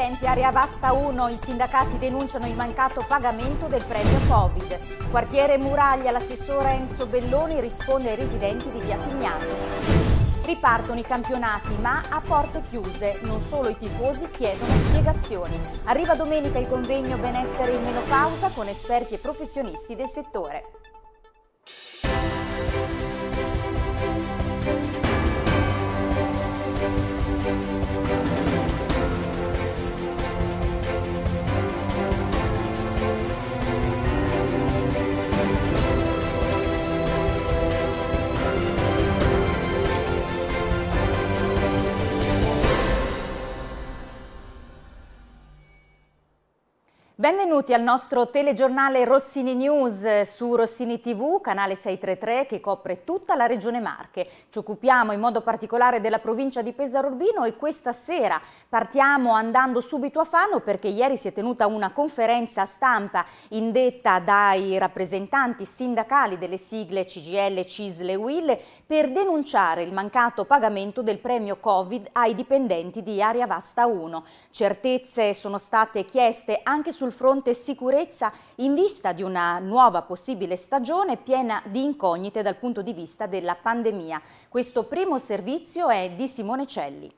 incidenti, area vasta 1, i sindacati denunciano il mancato pagamento del premio Covid. Quartiere Muraglia, l'assessore Enzo Belloni risponde ai residenti di Via Pignani. Ripartono i campionati ma a porte chiuse, non solo i tifosi chiedono spiegazioni. Arriva domenica il convegno Benessere in Menopausa con esperti e professionisti del settore. Benvenuti al nostro telegiornale Rossini News eh, su Rossini TV, canale 633 che copre tutta la regione Marche. Ci occupiamo in modo particolare della provincia di Pesaro Urbino e questa sera partiamo andando subito a Fano perché ieri si è tenuta una conferenza stampa indetta dai rappresentanti sindacali delle sigle CGL, CISL e UIL per denunciare il mancato pagamento del premio Covid ai dipendenti di Aria Vasta 1. Certezze sono state chieste anche sul fronte sicurezza in vista di una nuova possibile stagione piena di incognite dal punto di vista della pandemia. Questo primo servizio è di Simone Celli.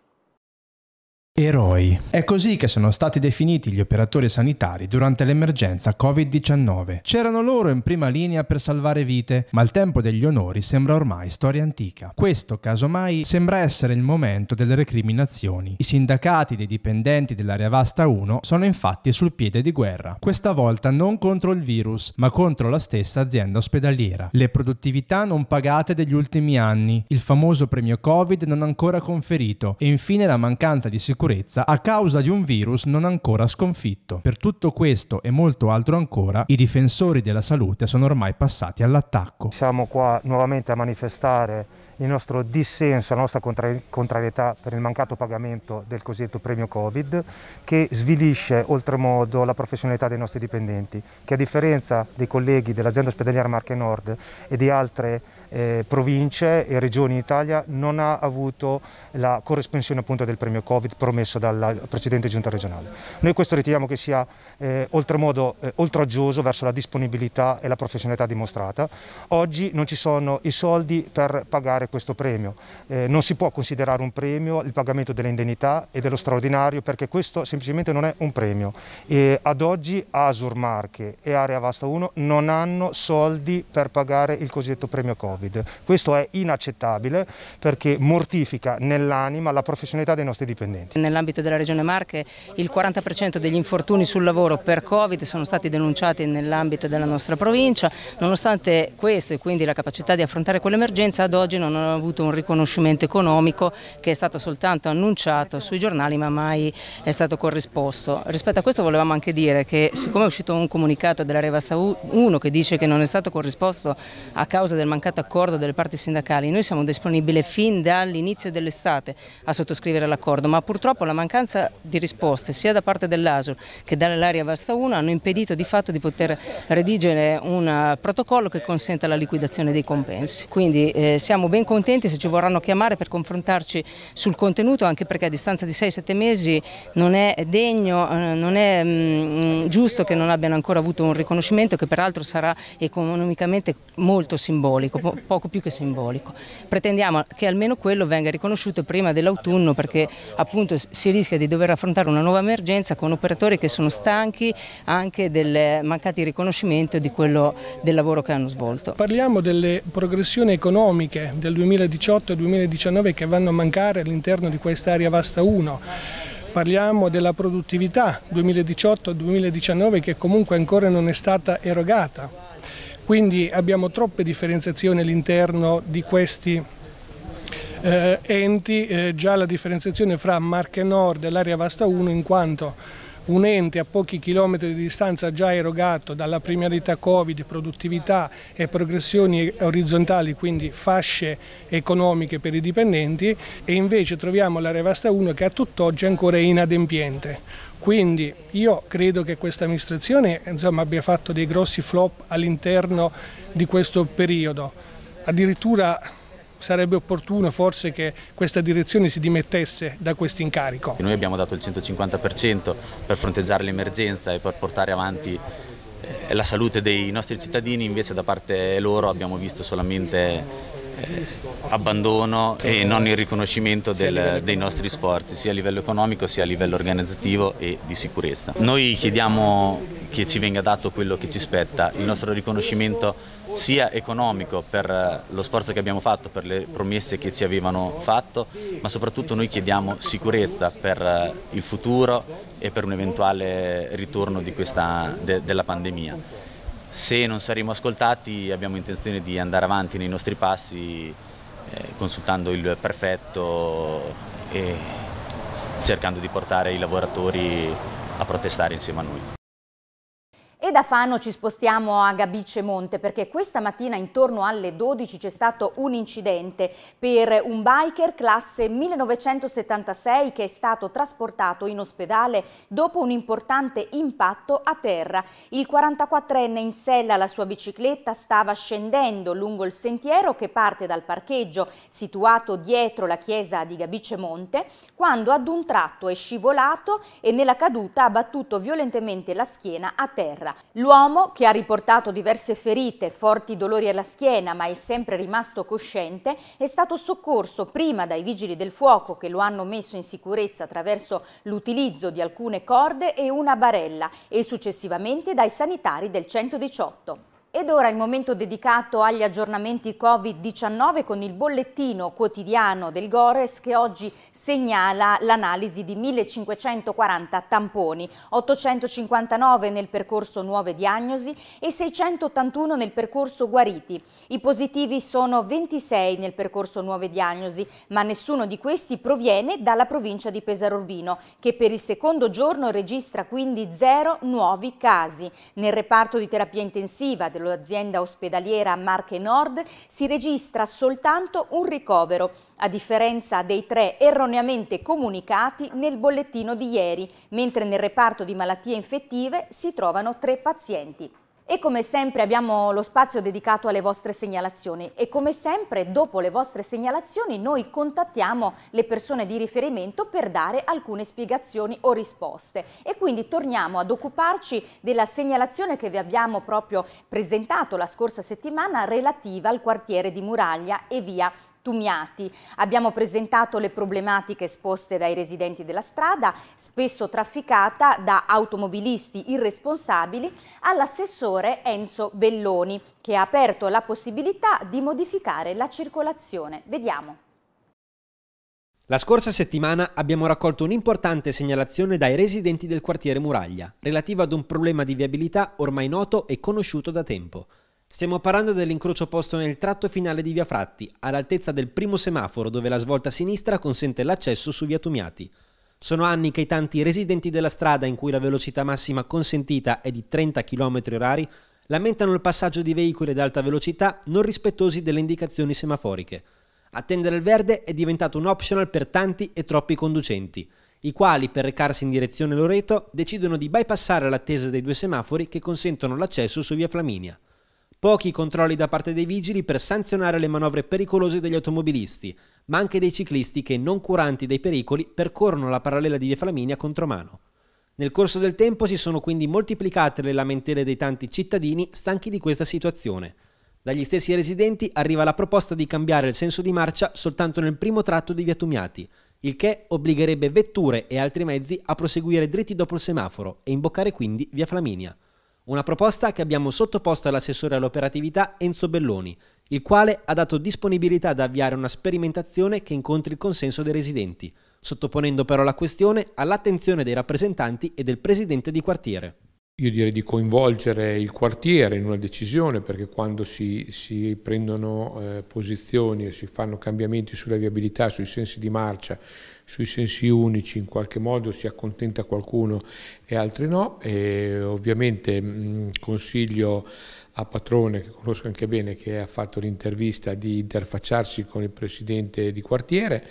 Eroi. È così che sono stati definiti gli operatori sanitari durante l'emergenza Covid-19. C'erano loro in prima linea per salvare vite, ma il tempo degli onori sembra ormai storia antica. Questo, casomai, sembra essere il momento delle recriminazioni. I sindacati dei dipendenti dell'area vasta 1 sono infatti sul piede di guerra, questa volta non contro il virus, ma contro la stessa azienda ospedaliera. Le produttività non pagate degli ultimi anni, il famoso premio Covid non ancora conferito e infine la mancanza di sicurezza sicurezza a causa di un virus non ancora sconfitto. Per tutto questo e molto altro ancora, i difensori della salute sono ormai passati all'attacco. Siamo qua nuovamente a manifestare il nostro dissenso, la nostra contrarietà per il mancato pagamento del cosiddetto premio Covid che svilisce oltremodo la professionalità dei nostri dipendenti che a differenza dei colleghi dell'azienda ospedaliera Marche Nord e di altre eh, province e regioni in Italia non ha avuto la corresponsione appunto del premio Covid promesso dalla precedente giunta regionale. Noi questo riteniamo che sia eh, oltremodo eh, oltraggioso verso la disponibilità e la professionalità dimostrata. Oggi non ci sono i soldi per pagare questo premio. Eh, non si può considerare un premio il pagamento delle indennità e dello straordinario perché questo semplicemente non è un premio. E ad oggi Asur Marche e Area Vasta 1 non hanno soldi per pagare il cosiddetto premio Covid. Covid. Questo è inaccettabile perché mortifica nell'anima la professionalità dei nostri dipendenti. Nell'ambito della Regione Marche il 40% degli infortuni sul lavoro per Covid sono stati denunciati nell'ambito della nostra provincia, nonostante questo e quindi la capacità di affrontare quell'emergenza ad oggi non hanno avuto un riconoscimento economico che è stato soltanto annunciato sui giornali ma mai è stato corrisposto. Rispetto a questo volevamo anche dire che siccome è uscito un comunicato della Revasta 1 che dice che non è stato corrisposto a causa del mancato l'accordo delle parti sindacali. Noi siamo disponibili fin dall'inizio dell'estate a sottoscrivere l'accordo, ma purtroppo la mancanza di risposte sia da parte dell'ASUR che dall'area Vasta 1 hanno impedito di fatto di poter redigere un eh, protocollo che consenta la liquidazione dei compensi. Quindi eh, siamo ben contenti se ci vorranno chiamare per confrontarci sul contenuto, anche perché a distanza di 6-7 mesi non è degno, eh, non è mh, mm, mm, giusto che non abbiano ancora avuto un riconoscimento che peraltro sarà economicamente molto simbolico poco più che simbolico. Pretendiamo che almeno quello venga riconosciuto prima dell'autunno perché appunto si rischia di dover affrontare una nuova emergenza con operatori che sono stanchi anche del mancato riconoscimento di quello del lavoro che hanno svolto. Parliamo delle progressioni economiche del 2018 e 2019 che vanno a mancare all'interno di quest'area vasta 1 parliamo della produttività 2018-2019 che comunque ancora non è stata erogata quindi abbiamo troppe differenziazioni all'interno di questi eh, enti, eh, già la differenziazione fra Marche Nord e l'area Vasta 1 in quanto un ente a pochi chilometri di distanza già erogato dalla premialità Covid, produttività e progressioni orizzontali, quindi fasce economiche per i dipendenti e invece troviamo la Revasta 1 che a tutt'oggi ancora è inadempiente. Quindi io credo che questa amministrazione insomma, abbia fatto dei grossi flop all'interno di questo periodo. Addirittura sarebbe opportuno forse che questa direzione si dimettesse da questo incarico. Noi abbiamo dato il 150% per fronteggiare l'emergenza e per portare avanti eh, la salute dei nostri cittadini, invece da parte loro abbiamo visto solamente abbandono e non il riconoscimento del, dei nostri sforzi sia a livello economico sia a livello organizzativo e di sicurezza. Noi chiediamo che ci venga dato quello che ci spetta, il nostro riconoscimento sia economico per eh, lo sforzo che abbiamo fatto, per le promesse che ci avevano fatto, ma soprattutto noi chiediamo sicurezza per eh, il futuro e per un eventuale ritorno questa, de, della pandemia se non saremo ascoltati abbiamo intenzione di andare avanti nei nostri passi eh, consultando il prefetto e cercando di portare i lavoratori a protestare insieme a noi. E da Fano ci spostiamo a Gabice Monte perché questa mattina intorno alle 12 c'è stato un incidente per un biker classe 1976 che è stato trasportato in ospedale dopo un importante impatto a terra. Il 44enne in sella alla sua bicicletta stava scendendo lungo il sentiero che parte dal parcheggio situato dietro la chiesa di Gabice Monte quando ad un tratto è scivolato e nella caduta ha battuto violentemente la schiena a terra guerra. L'uomo, che ha riportato diverse ferite, forti dolori alla schiena, ma è sempre rimasto cosciente, è stato soccorso prima dai vigili del fuoco che lo hanno messo in sicurezza attraverso l'utilizzo di alcune corde e una barella e successivamente dai sanitari del 118. Ed ora il momento dedicato agli aggiornamenti Covid-19 con il bollettino quotidiano del Gores che oggi segnala l'analisi di 1540 tamponi, 859 nel percorso nuove diagnosi e 681 nel percorso guariti. I positivi sono 26 nel percorso nuove diagnosi, ma nessuno di questi proviene dalla provincia di Pesaro Urbino che per il secondo giorno registra quindi zero nuovi casi. Nel reparto di terapia intensiva dello l'azienda ospedaliera Marche Nord, si registra soltanto un ricovero, a differenza dei tre erroneamente comunicati nel bollettino di ieri, mentre nel reparto di malattie infettive si trovano tre pazienti. E come sempre abbiamo lo spazio dedicato alle vostre segnalazioni e come sempre dopo le vostre segnalazioni noi contattiamo le persone di riferimento per dare alcune spiegazioni o risposte e quindi torniamo ad occuparci della segnalazione che vi abbiamo proprio presentato la scorsa settimana relativa al quartiere di Muraglia e via Tumiati. Abbiamo presentato le problematiche esposte dai residenti della strada, spesso trafficata da automobilisti irresponsabili, all'assessore Enzo Belloni, che ha aperto la possibilità di modificare la circolazione. Vediamo. La scorsa settimana abbiamo raccolto un'importante segnalazione dai residenti del quartiere Muraglia, relativa ad un problema di viabilità ormai noto e conosciuto da tempo. Stiamo parlando dell'incrocio posto nel tratto finale di Via Fratti, all'altezza del primo semaforo dove la svolta sinistra consente l'accesso su Via Tumiati. Sono anni che i tanti residenti della strada in cui la velocità massima consentita è di 30 km h lamentano il passaggio di veicoli ad alta velocità non rispettosi delle indicazioni semaforiche. Attendere il verde è diventato un optional per tanti e troppi conducenti, i quali per recarsi in direzione Loreto decidono di bypassare l'attesa dei due semafori che consentono l'accesso su Via Flaminia pochi controlli da parte dei vigili per sanzionare le manovre pericolose degli automobilisti, ma anche dei ciclisti che, non curanti dei pericoli, percorrono la parallela di Via Flaminia contromano. Nel corso del tempo si sono quindi moltiplicate le lamentele dei tanti cittadini stanchi di questa situazione. Dagli stessi residenti arriva la proposta di cambiare il senso di marcia soltanto nel primo tratto di Via Tumiati, il che obbligherebbe vetture e altri mezzi a proseguire dritti dopo il semaforo e imboccare quindi Via Flaminia. Una proposta che abbiamo sottoposto all'assessore all'operatività Enzo Belloni, il quale ha dato disponibilità ad avviare una sperimentazione che incontri il consenso dei residenti, sottoponendo però la questione all'attenzione dei rappresentanti e del presidente di quartiere io direi di coinvolgere il quartiere in una decisione perché quando si, si prendono eh, posizioni e si fanno cambiamenti sulla viabilità, sui sensi di marcia, sui sensi unici, in qualche modo si accontenta qualcuno e altri no. E ovviamente mh, mm, consiglio a Patrone, che conosco anche bene, che ha fatto l'intervista, di interfacciarsi con il presidente di quartiere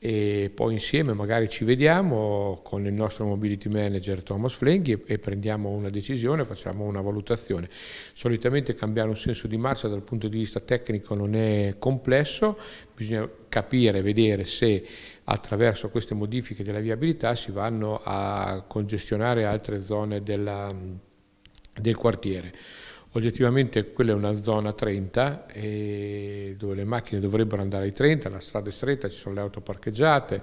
e poi insieme magari ci vediamo con il nostro mobility manager Thomas Flenghi e, prendiamo una decisione, facciamo una valutazione. Solitamente cambiare un senso di marcia dal punto di vista tecnico non è complesso, bisogna capire, vedere se attraverso queste modifiche della viabilità si vanno a congestionare altre zone della, del quartiere. Oggettivamente quella è una zona 30 dove le macchine dovrebbero andare ai 30, la strada è stretta, ci sono le auto parcheggiate,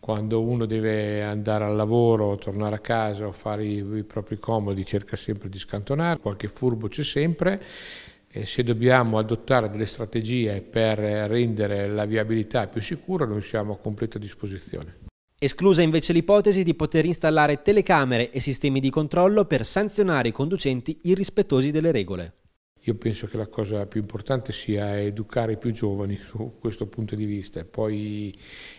quando uno deve andare al lavoro, tornare a casa o fare i, i propri comodi cerca sempre di scantonare, qualche furbo c'è sempre e se dobbiamo adottare delle strategie per rendere la viabilità più sicura noi siamo a completa disposizione esclusa invece l'ipotesi di poter installare telecamere e sistemi di controllo per sanzionare i conducenti irrispettosi delle regole. Io penso che la cosa più importante sia educare i più giovani su questo punto di vista. Poi,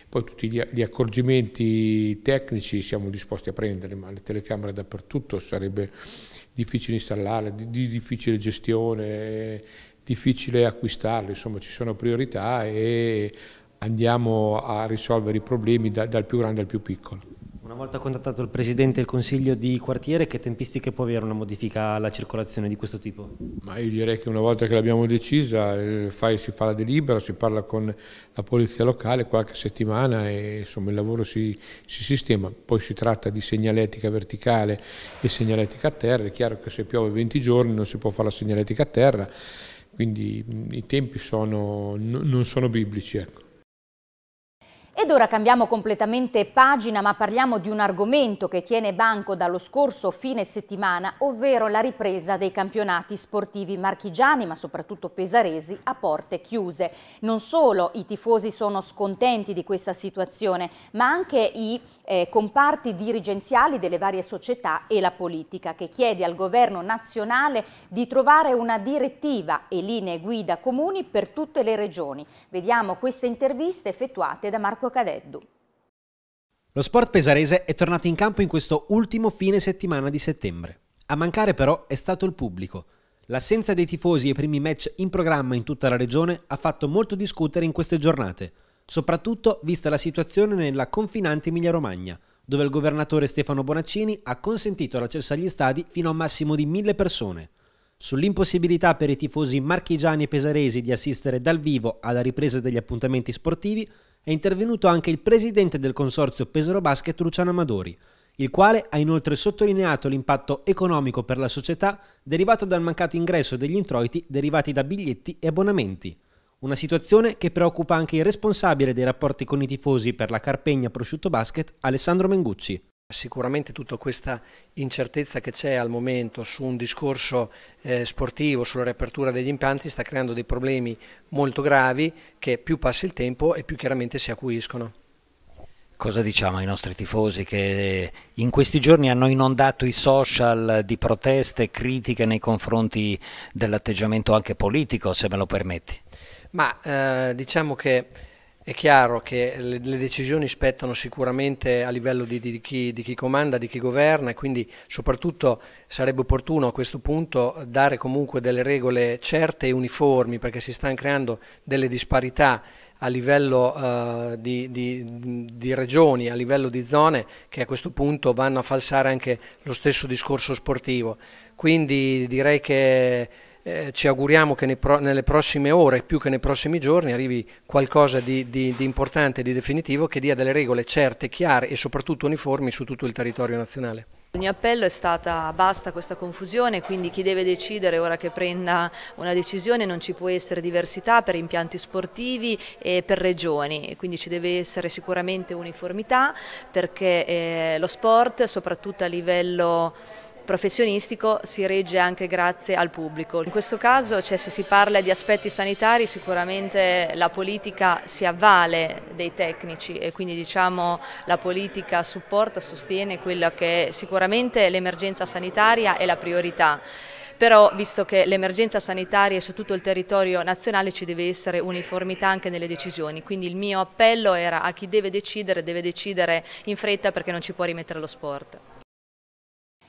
poi tutti gli, accorgimenti tecnici siamo disposti a prendere, ma le telecamere dappertutto sarebbe difficile installare, di, di difficile gestione, difficile acquistarle, insomma ci sono priorità e andiamo a risolvere i problemi da, dal più grande al più piccolo. Una volta contattato il Presidente e il Consiglio di quartiere, che tempistiche può avere una modifica alla circolazione di questo tipo? Ma io direi che una volta che l'abbiamo decisa fai, si fa la delibera, si parla con la Polizia Locale qualche settimana e insomma, il lavoro si, si sistema. Poi si tratta di segnaletica verticale e segnaletica a terra, è chiaro che se piove 20 giorni non si può fare la segnaletica a terra, quindi i tempi sono, non sono biblici. Ecco. Ed ora cambiamo completamente pagina ma parliamo di un argomento che tiene banco dallo scorso fine settimana, ovvero la ripresa dei campionati sportivi marchigiani ma soprattutto pesaresi a porte chiuse. Non solo i tifosi sono scontenti di questa situazione ma anche i eh, comparti dirigenziali delle varie società e la politica che chiede al governo nazionale di trovare una direttiva e linee guida comuni per tutte le regioni. Vediamo queste interviste effettuate da Marco Marco Cadeddu. Lo sport pesarese è tornato in campo in questo ultimo fine settimana di settembre. A mancare però è stato il pubblico. L'assenza dei tifosi ai primi match in programma in tutta la regione ha fatto molto discutere in queste giornate, soprattutto vista la situazione nella confinante Emilia-Romagna, dove il governatore Stefano Bonaccini ha consentito l'accesso agli stadi fino a un massimo di mille persone. Sull'impossibilità per i tifosi marchigiani e pesaresi di assistere dal vivo alla ripresa degli appuntamenti sportivi è intervenuto anche il presidente del consorzio Pesaro Basket Luciano Amadori, il quale ha inoltre sottolineato l'impatto economico per la società derivato dal mancato ingresso degli introiti derivati da biglietti e abbonamenti. Una situazione che preoccupa anche il responsabile dei rapporti con i tifosi per la Carpegna Prosciutto Basket, Alessandro Mengucci. Sicuramente tutta questa incertezza che c'è al momento su un discorso eh, sportivo, sulla riapertura degli impianti, sta creando dei problemi molto gravi che più passa il tempo e più chiaramente si acuiscono. Cosa diciamo ai nostri tifosi che eh, in questi giorni hanno inondato i social di proteste, critiche nei confronti dell'atteggiamento anche politico, se me lo permetti? Ma eh, diciamo che è chiaro che le, decisioni spettano sicuramente a livello di, di, di, chi, di, chi, comanda, di chi governa e quindi soprattutto sarebbe opportuno a questo punto dare comunque delle regole certe e uniformi perché si stanno creando delle disparità a livello eh, di, regioni, a livello di zone che a questo punto vanno a falsare anche lo stesso discorso sportivo. Quindi direi che eh, ci auguriamo che pro nelle prossime ore, più che nei prossimi giorni, arrivi qualcosa di, di, di importante, di definitivo, che dia delle regole certe, chiare e soprattutto uniformi su tutto il territorio nazionale. Il mio appello è stata basta questa confusione, quindi chi deve decidere ora che prenda una decisione non ci può essere diversità per impianti sportivi e per regioni, quindi ci deve essere sicuramente uniformità perché eh, lo sport soprattutto a livello professionistico si regge anche grazie al pubblico. In questo caso cioè, se si parla di aspetti sanitari sicuramente la politica si avvale dei tecnici e quindi diciamo la politica supporta, sostiene quello che è sicuramente l'emergenza sanitaria è la priorità però visto che l'emergenza sanitaria è su tutto il territorio nazionale ci deve essere uniformità anche nelle decisioni, quindi il mio appello era a chi deve decidere, deve decidere in fretta perché non ci può rimettere lo sport.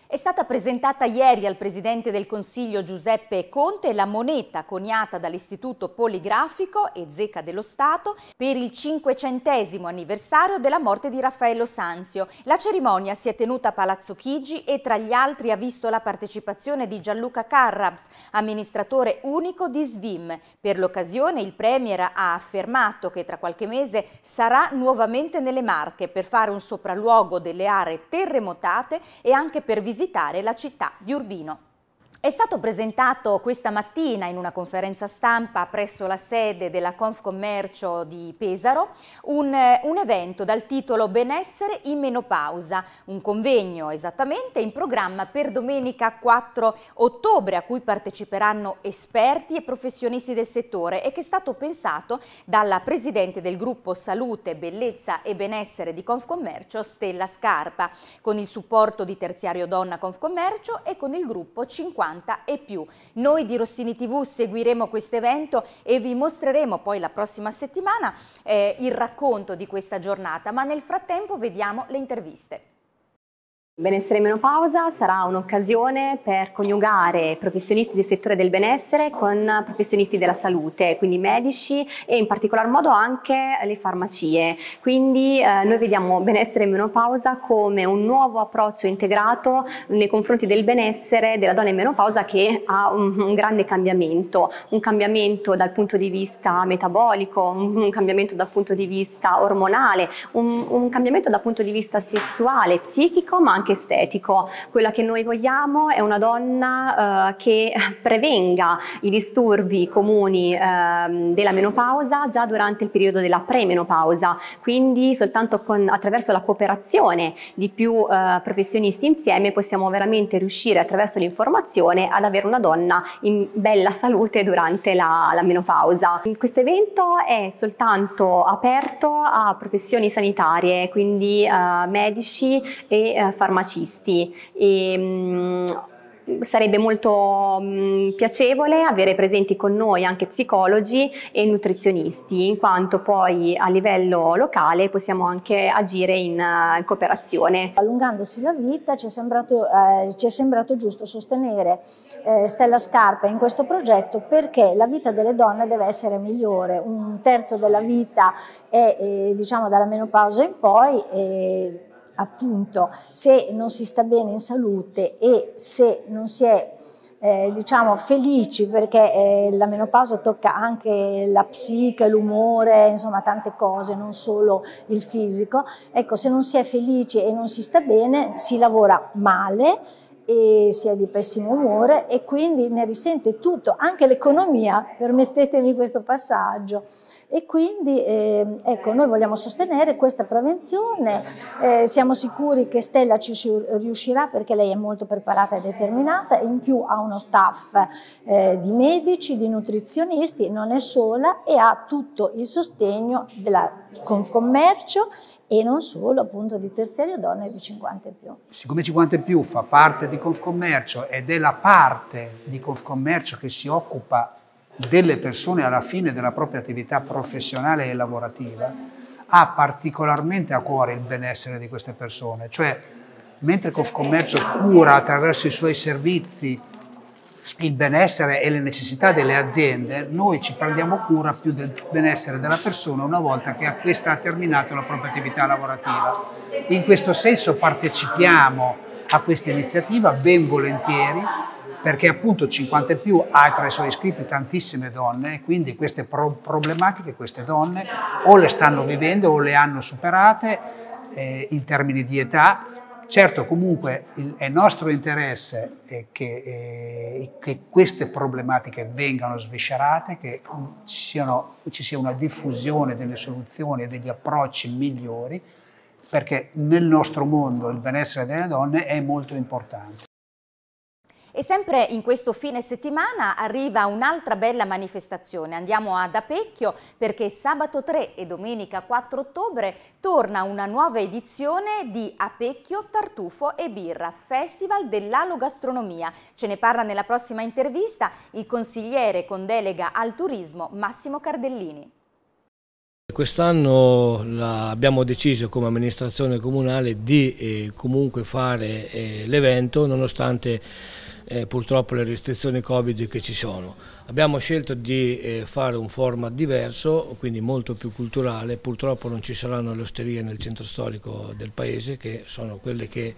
È stata presentata ieri al Presidente del Consiglio Giuseppe Conte la moneta coniata dall'Istituto Poligrafico e Zecca dello Stato per il cinquecentesimo anniversario della morte di Raffaello Sanzio. La cerimonia si è tenuta a Palazzo Chigi e tra gli altri ha visto la partecipazione di Gianluca Carrabs, amministratore unico di Svim. Per l'occasione il Premier ha affermato che tra qualche mese sarà nuovamente nelle Marche per fare un sopralluogo delle aree terremotate e anche per visitare visitare la città di Urbino. È stato presentato questa mattina in una conferenza stampa presso la sede della Confcommercio di Pesaro un, un evento dal titolo Benessere in menopausa, un convegno esattamente in programma per domenica 4 ottobre a cui parteciperanno esperti e professionisti del settore e che è stato pensato dalla Presidente del gruppo Salute, Bellezza e Benessere di Confcommercio, Stella Scarpa, con il supporto di Terziario Donna Confcommercio e con il gruppo 50 50 e più. Noi di Rossini TV seguiremo questo evento e vi mostreremo poi la prossima settimana eh, il racconto di questa giornata, ma nel frattempo vediamo le interviste. Benessere e menopausa sarà un'occasione per coniugare professionisti del settore del benessere con professionisti della salute, quindi medici e in particolar modo anche le farmacie. Quindi eh, noi vediamo benessere e menopausa come un nuovo approccio integrato nei confronti del benessere della donna in menopausa che ha un, un grande cambiamento, un cambiamento dal punto di vista metabolico, un cambiamento dal punto di vista ormonale, un, un cambiamento dal punto di vista sessuale, psichico, ma anche anche estetico. Quella che noi vogliamo è una donna eh, che prevenga i disturbi comuni eh, della menopausa già durante il periodo della premenopausa, quindi soltanto con, attraverso la cooperazione di più eh, professionisti insieme possiamo veramente riuscire attraverso l'informazione ad avere una donna in bella salute durante la, la menopausa. Questo evento è soltanto aperto a professioni sanitarie, quindi eh, medici e eh, farmacisti farmacisti e mh, mm, sarebbe molto mh, mm, piacevole avere presenti con noi anche psicologi e nutrizionisti, in quanto poi a livello locale possiamo anche agire in, in eh, cooperazione. Allungandosi la vita ci è sembrato, eh, ci è sembrato giusto sostenere eh, Stella Scarpa in questo progetto perché la vita delle donne deve essere migliore, un terzo della vita è eh, diciamo dalla menopausa in poi appunto se non si sta bene in salute e se non si è eh, diciamo felici perché eh, la menopausa tocca anche la psiche, l'umore, insomma tante cose, non solo il fisico. Ecco, se non si è felici e non si sta bene, si lavora male e si è di pessimo umore e quindi ne risente tutto, anche l'economia, permettetemi questo passaggio. E quindi eh, ecco, noi vogliamo sostenere questa prevenzione, eh, siamo sicuri che Stella ci riuscirà perché lei è molto preparata e determinata, in più ha uno staff eh, di medici, di nutrizionisti, non è sola e ha tutto il sostegno della Confcommercio e non solo appunto di terziario donne di 50 e più. Siccome 50 e più fa parte di Confcommercio ed è la parte di Confcommercio che si occupa delle persone alla fine della propria attività professionale e lavorativa ha particolarmente a cuore il benessere di queste persone, cioè mentre Confcommercio cura attraverso i suoi servizi il benessere e le necessità delle aziende, noi ci prendiamo cura più del benessere della persona una volta che questa ha terminato la propria attività lavorativa. In questo senso partecipiamo a questa iniziativa ben volentieri perché appunto 50 e più ha tra i suoi iscritti tantissime donne, quindi queste pro problematiche queste donne o le stanno vivendo o le hanno superate eh, in termini di età. Certo comunque il, è nostro interesse eh, che, eh, che, queste problematiche vengano sviscerate, che ci, siano, ci sia una diffusione delle soluzioni e degli approcci migliori, perché nel nostro mondo il benessere delle donne è molto importante. E sempre in questo fine settimana arriva un'altra bella manifestazione. Andiamo ad Apecchio perché sabato 3 e domenica 4 ottobre torna una nuova edizione di Apecchio, Tartufo e Birra, Festival dell'Alogastronomia. Ce ne parla nella prossima intervista il consigliere con delega al turismo Massimo Cardellini. Quest'anno abbiamo deciso come amministrazione comunale di eh, comunque fare eh, l'evento nonostante eh, purtroppo le restrizioni Covid che ci sono. Abbiamo scelto di eh, fare un format diverso, quindi molto più culturale, purtroppo non ci saranno le osterie nel centro storico del paese che sono quelle che...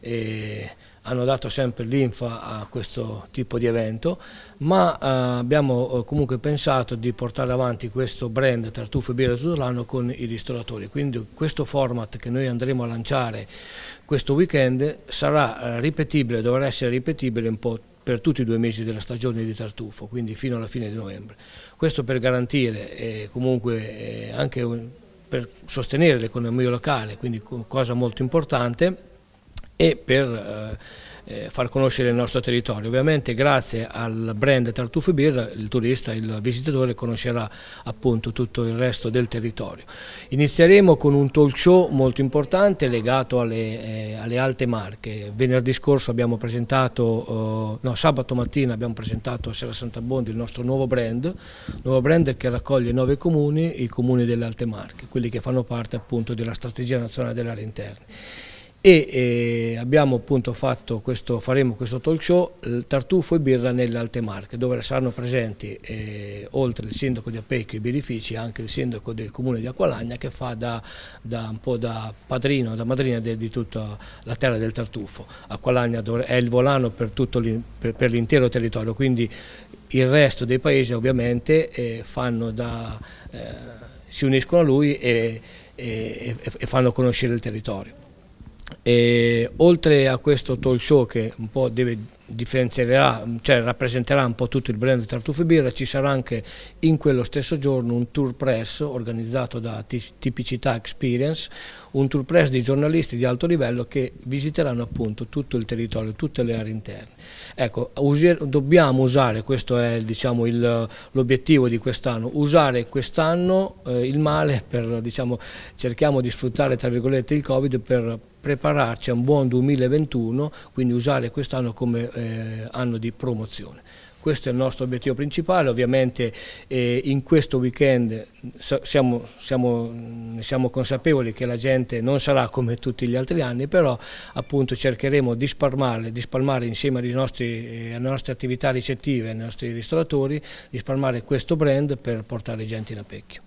Eh, hanno dato sempre l'infa a questo tipo di evento, ma eh, abbiamo eh, comunque pensato di portare avanti questo brand tartufo e birra tutto l'anno con i ristoratori, quindi questo format che noi andremo a lanciare questo weekend sarà eh, ripetibile, dovrà essere ripetibile un po' per tutti i due mesi della stagione di tartufo, quindi fino alla fine di novembre. Questo per garantire eh, comunque eh, anche un, per sostenere l'economia locale, quindi cosa molto importante e per eh, eh, far conoscere il nostro territorio. Ovviamente grazie al brand Tartufo Beer il turista, il visitatore conoscerà appunto tutto il resto del territorio. Inizieremo con un talk show molto importante legato alle, eh, alle alte marche. Venerdì scorso abbiamo presentato, eh, no sabato mattina abbiamo presentato a Sera Santabondi il nostro nuovo brand, nuovo brand che raccoglie nove comuni, i comuni delle alte marche, quelli che fanno parte appunto della strategia nazionale delle aree interne e eh, abbiamo appunto fatto questo, faremo questo talk show Tartufo e Birra nelle Alte Marche dove saranno presenti eh, oltre il sindaco di Apecchio e i birrifici anche il sindaco del comune di Acqualagna che fa da, da un po' da padrino, da madrina de, di tutta la terra del Tartufo Acqualagna è il volano per, l'intero territorio quindi il resto dei paesi ovviamente eh, da, eh, si uniscono a lui e, e, e fanno conoscere il territorio e, oltre a questo talk show che un po' deve differenzierà, cioè rappresenterà un po' tutto il brand di Birra, ci sarà anche in quello stesso giorno un tour press organizzato da Tipicità Experience, un tour press di giornalisti di alto livello che visiteranno appunto tutto il territorio, tutte le aree interne. Ecco, dobbiamo usare, questo è diciamo, l'obiettivo di quest'anno, usare quest'anno eh, il male per, diciamo, cerchiamo di sfruttare tra virgolette il Covid per prepararci a un buon 2021, quindi usare quest'anno come eh, anno di promozione. Questo è il nostro obiettivo principale, ovviamente eh, in questo weekend siamo, siamo, siamo, consapevoli che la gente non sarà come tutti gli altri anni, però appunto cercheremo di spalmare, di spalmare insieme nostri, eh, alle nostre attività ricettive, ai nostri ristoratori, di spalmare questo brand per portare gente in Apecchio.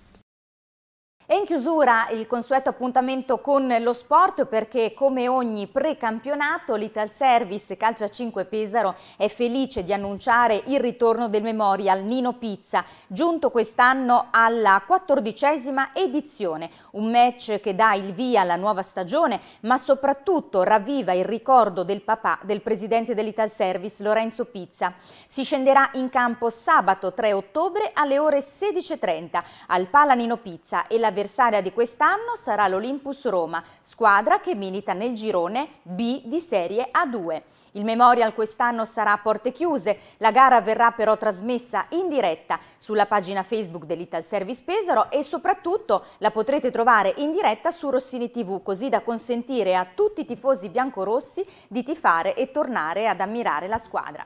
E in chiusura il consueto appuntamento con lo sport perché come ogni precampionato l'Ital Service Calcia 5 Pesaro è felice di annunciare il ritorno del Memorial Nino Pizza giunto quest'anno alla quattordicesima edizione, un match che dà il via alla nuova stagione ma soprattutto ravviva il ricordo del papà del presidente dell'Ital Service Lorenzo Pizza. Si scenderà in campo sabato 3 ottobre alle ore 16.30 al Pala Nino Pizza e la avversaria di quest'anno sarà l'Olympus Roma, squadra che milita nel girone B di Serie A2. Il Memorial quest'anno sarà a porte chiuse, la gara verrà però trasmessa in diretta sulla pagina Facebook dell'Ital Service Pesaro e soprattutto la potrete trovare in diretta su Rossini TV, così da consentire a tutti i tifosi biancorossi di tifare e tornare ad ammirare la squadra.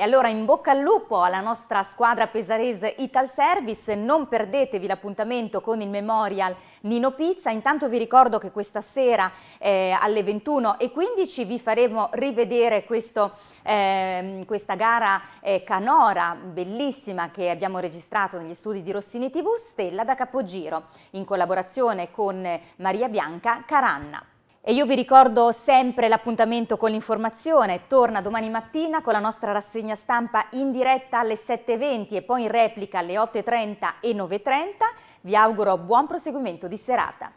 E allora in bocca al lupo alla nostra squadra pesarese Ital Service, non perdetevi l'appuntamento con il Memorial Nino Pizza, intanto vi ricordo che questa sera eh, alle 21.15 vi faremo rivedere questo, eh, questa gara eh, canora bellissima che abbiamo registrato negli studi di Rossini TV, Stella da Capogiro, in collaborazione con Maria Bianca Caranna. E io vi ricordo sempre l'appuntamento con l'informazione, torna domani mattina con la nostra rassegna stampa in diretta alle 7.20 e poi in replica alle 8.30 e 9.30. Vi auguro buon proseguimento di serata.